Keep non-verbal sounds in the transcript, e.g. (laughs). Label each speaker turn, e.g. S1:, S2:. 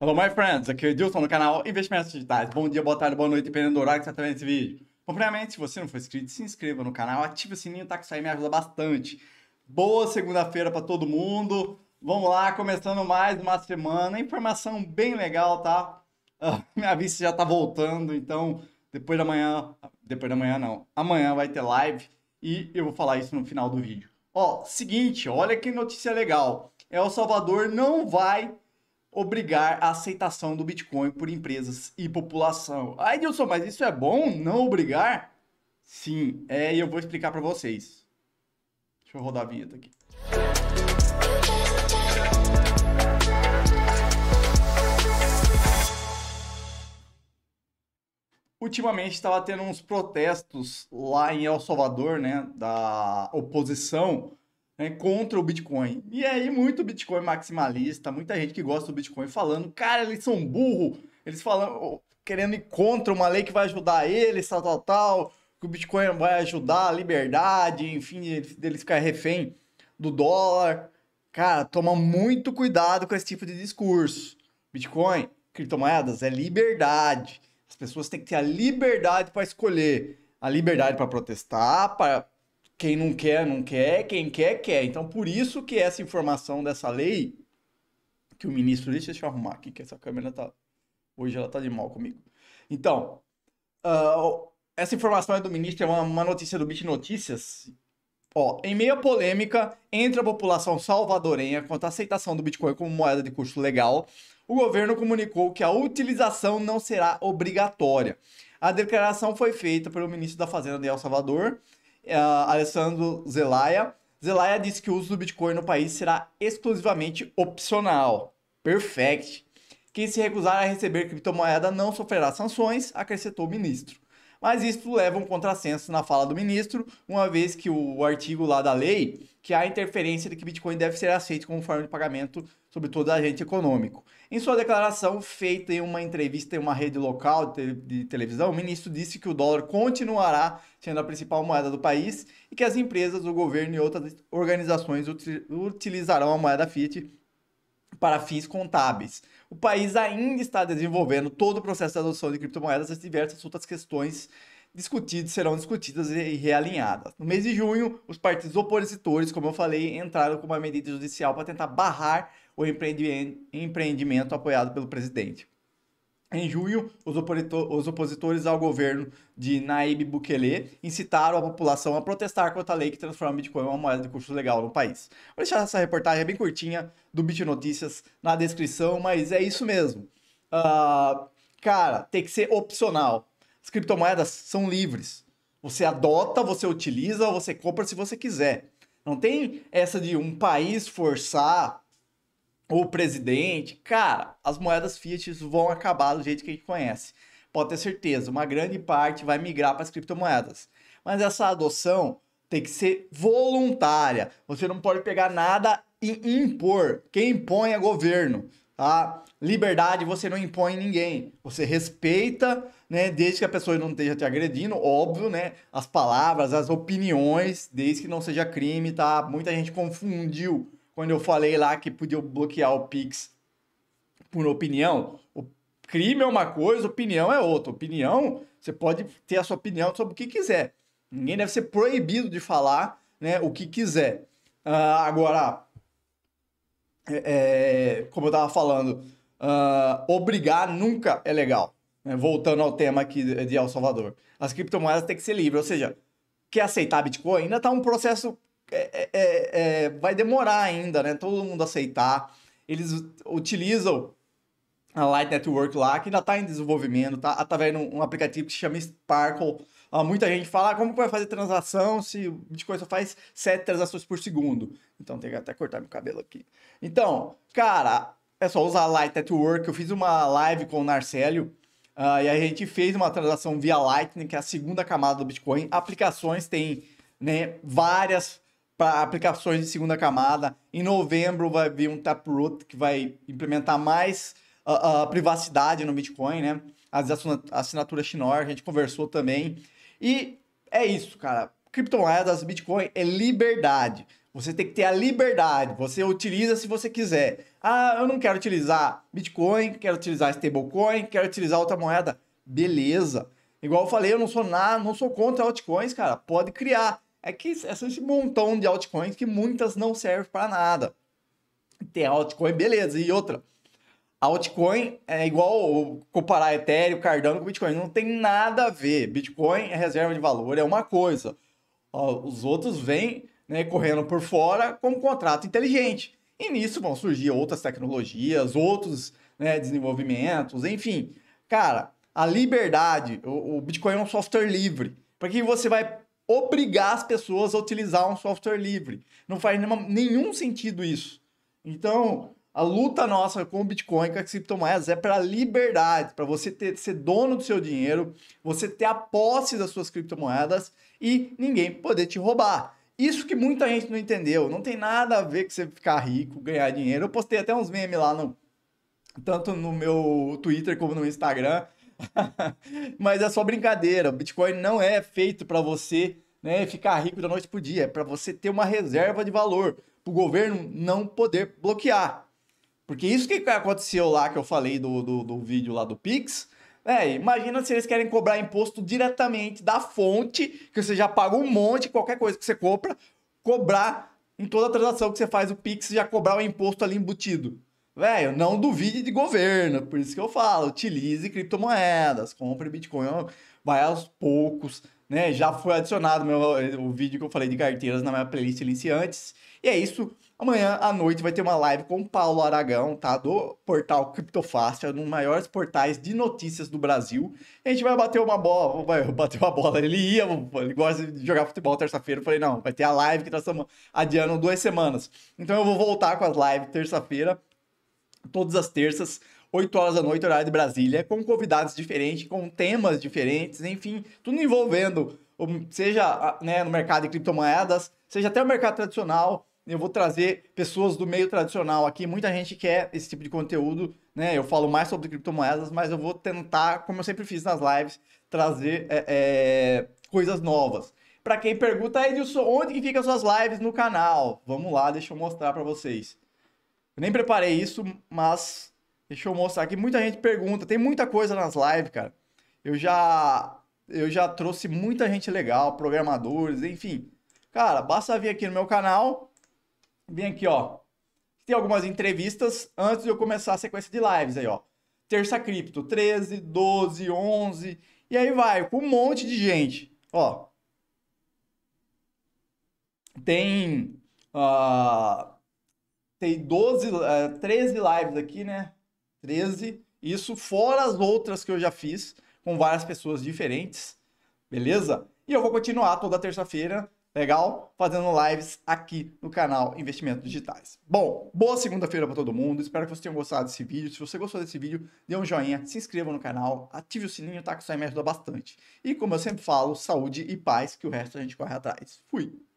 S1: Hello, my friends! Aqui é o Edilson no canal Investimentos Digitais. Bom dia, boa tarde, boa noite, dependendo do horário que você está vendo esse vídeo. primeiramente, se você não for inscrito, se inscreva no canal, ative o sininho, tá? Que isso aí me ajuda bastante. Boa segunda-feira para todo mundo. Vamos lá, começando mais uma semana. Informação bem legal, tá? Uh, minha vista já tá voltando, então depois da manhã... Depois da manhã, não. Amanhã vai ter live e eu vou falar isso no final do vídeo. Ó, seguinte, olha que notícia legal. El Salvador não vai obrigar a aceitação do Bitcoin por empresas e população. Aí, Nilson, mas isso é bom? Não obrigar? Sim, é, e eu vou explicar para vocês. Deixa eu rodar a vinheta aqui. Ultimamente estava tendo uns protestos lá em El Salvador, né, da oposição né, contra o Bitcoin. E aí, muito Bitcoin maximalista, muita gente que gosta do Bitcoin falando, cara, eles são burro, eles falando, querendo ir contra uma lei que vai ajudar eles, tal, tal, tal, que o Bitcoin vai ajudar a liberdade, enfim, deles ficar refém do dólar. Cara, toma muito cuidado com esse tipo de discurso. Bitcoin, criptomoedas, é liberdade. As pessoas têm que ter a liberdade para escolher, a liberdade para protestar, para quem não quer, não quer, quem quer, quer. Então, por isso que essa informação dessa lei, que o ministro. Deixa, eu arrumar aqui, que essa câmera tá. Hoje ela tá de mal comigo. Então, uh, essa informação é do ministro, é uma, uma notícia do Bit Notícias, Ó, em meio à polêmica entre a população salvadorenha quanto à aceitação do Bitcoin como moeda de custo legal, o governo comunicou que a utilização não será obrigatória. A declaração foi feita pelo ministro da Fazenda de El Salvador, uh, Alessandro Zelaya. Zelaya disse que o uso do Bitcoin no país será exclusivamente opcional. Perfect. Quem se recusar a receber criptomoeda não sofrerá sanções, acrescentou o ministro. Mas isso leva um contrassenso na fala do ministro, uma vez que o artigo lá da lei, que há interferência de que Bitcoin deve ser aceito como forma de pagamento, todo agente econômico. Em sua declaração feita em uma entrevista em uma rede local de televisão, o ministro disse que o dólar continuará sendo a principal moeda do país e que as empresas, o governo e outras organizações utilizarão a moeda Fiat para fins contábeis o país ainda está desenvolvendo todo o processo de adoção de criptomoedas e diversas outras questões discutidas serão discutidas e realinhadas. No mês de junho, os partidos opositores, como eu falei, entraram com uma medida judicial para tentar barrar o empreendimento apoiado pelo presidente. Em junho, os, opositor, os, opositores ao governo de Naib Bukele incitaram a população a protestar contra a lei que transforma o Bitcoin em uma moeda de custo legal no país. Vou deixar essa reportagem bem curtinha do Bit Notícias na descrição, mas é isso mesmo. Uh, cara, tem que ser opcional. As criptomoedas são livres. Você adota, você utiliza, você compra se você quiser. Não tem essa de um país forçar o presidente, cara, as moedas fiat vão acabar do jeito que a gente conhece. Pode ter certeza, uma grande parte vai migrar para as criptomoedas. Mas essa adoção tem que ser voluntária. Você não pode pegar nada e impor. Quem impõe é governo, tá? Liberdade você não impõe ninguém. Você respeita, né? Desde que a pessoa não esteja te agredindo, óbvio, né? As palavras, as opiniões, desde que não seja crime, tá? Muita gente confundiu quando eu falei lá que podia bloquear o Pix por opinião, o crime é uma coisa, opinião é outra. Opinião, você pode ter a sua opinião sobre o que quiser. Ninguém deve ser proibido de falar né, o que quiser. Uh, agora, é, é, como eu estava falando, uh, obrigar nunca é legal. Né? Voltando ao tema aqui de El Salvador. As criptomoedas têm que ser livres, ou seja, quer aceitar Bitcoin ainda está um processo é, é, é, é, vai demorar ainda, né? Todo mundo aceitar. Eles utilizam a Light Network lá, que ainda está em desenvolvimento, tá através tá de um aplicativo que se chama Sparkle. Ah, muita gente fala, ah, como que vai fazer transação se o Bitcoin só faz sete transações por segundo? Então, tem que até cortar meu cabelo aqui. Então, cara, é só usar a Light Network. Eu fiz uma live com o Narcélio, ah, e a gente fez uma transação via Lightning, que é a segunda camada do Bitcoin. Aplicações tem né, várias para aplicações de segunda camada. Em novembro vai vir um Taproot que vai implementar mais a, ah, ah, privacidade no Bitcoin, né? As assinaturas Schnorr, a gente conversou também. E é isso, cara. Criptomoedas, Bitcoin é liberdade. Você tem que ter a liberdade. Você utiliza se você quiser. Ah, eu não quero utilizar Bitcoin, quero utilizar stablecoin, quero utilizar outra moeda. Beleza. Igual eu falei, eu não sou nada, não sou contra altcoins, cara. Pode criar é que existe montão de altcoins que muitas não servem para nada. Tem altcoin, beleza, e outra. Altcoin é igual comparar Ethereum, Cardano com Bitcoin. Não tem nada a ver. Bitcoin é reserva de valor, é uma coisa. Os outros vêm né, correndo por fora como contrato inteligente. E nisso vão surgir outras tecnologias, outros né, desenvolvimentos, enfim. Cara, a liberdade, o, o Bitcoin é um software livre. Para que você vai obrigar as pessoas a utilizar um software livre. Não faz nenhuma, nenhum sentido isso. Então, a luta nossa com o Bitcoin, com as criptomoedas, é para liberdade, para você ter, ser dono do seu dinheiro, você ter a posse das suas criptomoedas e ninguém poder te roubar. Isso que muita gente não entendeu. Não tem nada a ver com você ficar rico, ganhar dinheiro. Eu postei até uns memes lá no. Tanto no meu Twitter como no Instagram, (laughs) Mas é só brincadeira. O Bitcoin não é feito para você né, ficar rico da noite para dia. É para você ter uma reserva de valor. Para o governo não poder bloquear. Porque isso que aconteceu lá que eu falei do, do, do vídeo lá do Pix. É, imagina se eles querem cobrar imposto diretamente da fonte, que você já paga um monte, qualquer coisa que você compra, cobrar em toda transação que você faz o Pix, já cobrar o imposto ali embutido. Velho, não duvide de governo, por isso que eu falo, utilize criptomoedas, compre Bitcoin, vai aos poucos, né? Já foi adicionado meu, o vídeo que eu falei de carteiras na minha playlist iniciantes. E é isso. Amanhã à noite vai ter uma live com o Paulo Aragão, tá? Do portal Criptofácil, é um dos maiores portais de notícias do Brasil. A gente vai bater uma bola, vai bater uma bola. Ele ia, ele gosta de jogar futebol terça-feira. Eu falei, não, vai ter a live que tá adiando duas semanas. Então eu vou voltar com as lives terça-feira todas as terças, 8 horas da noite, horário de Brasília, com convidados diferentes, com temas diferentes, enfim, tudo envolvendo, seja né, no mercado de criptomoedas, seja até o mercado tradicional. Eu vou trazer pessoas do meio tradicional aqui. Muita gente quer esse tipo de conteúdo, né? Eu falo mais sobre criptomoedas, mas eu vou tentar, como eu sempre fiz nas lives, trazer é, é, coisas novas. Para quem pergunta, ah, Edilson, onde que fica suas lives no canal? Vamos lá, deixa eu mostrar para vocês. Eu nem preparei isso, mas deixa eu mostrar aqui. Muita gente pergunta, tem muita coisa nas lives, cara. Eu já eu já trouxe muita gente legal, programadores, enfim. Cara, basta vir aqui no meu canal, vem aqui, ó. Tem algumas entrevistas antes de eu começar a sequência de lives aí, ó. Terça Cripto, 13, 12, 11, e aí vai, com um monte de gente, ó. Tem... Uh tem 12, 13 eh, lives aqui, né? 13. Isso fora as outras que eu já fiz com várias pessoas diferentes, beleza? E eu vou continuar toda terça-feira, legal? Fazendo lives aqui no canal Investimentos Digitais. Bom, boa segunda-feira para todo mundo. Espero que vocês tenham gostado desse vídeo. Se você gostou desse vídeo, dê um joinha, se inscreva no canal, ative o sininho, tá? Que isso aí me ajuda bastante. E como eu sempre falo, saúde e paz, que o resto a gente corre atrás. Fui!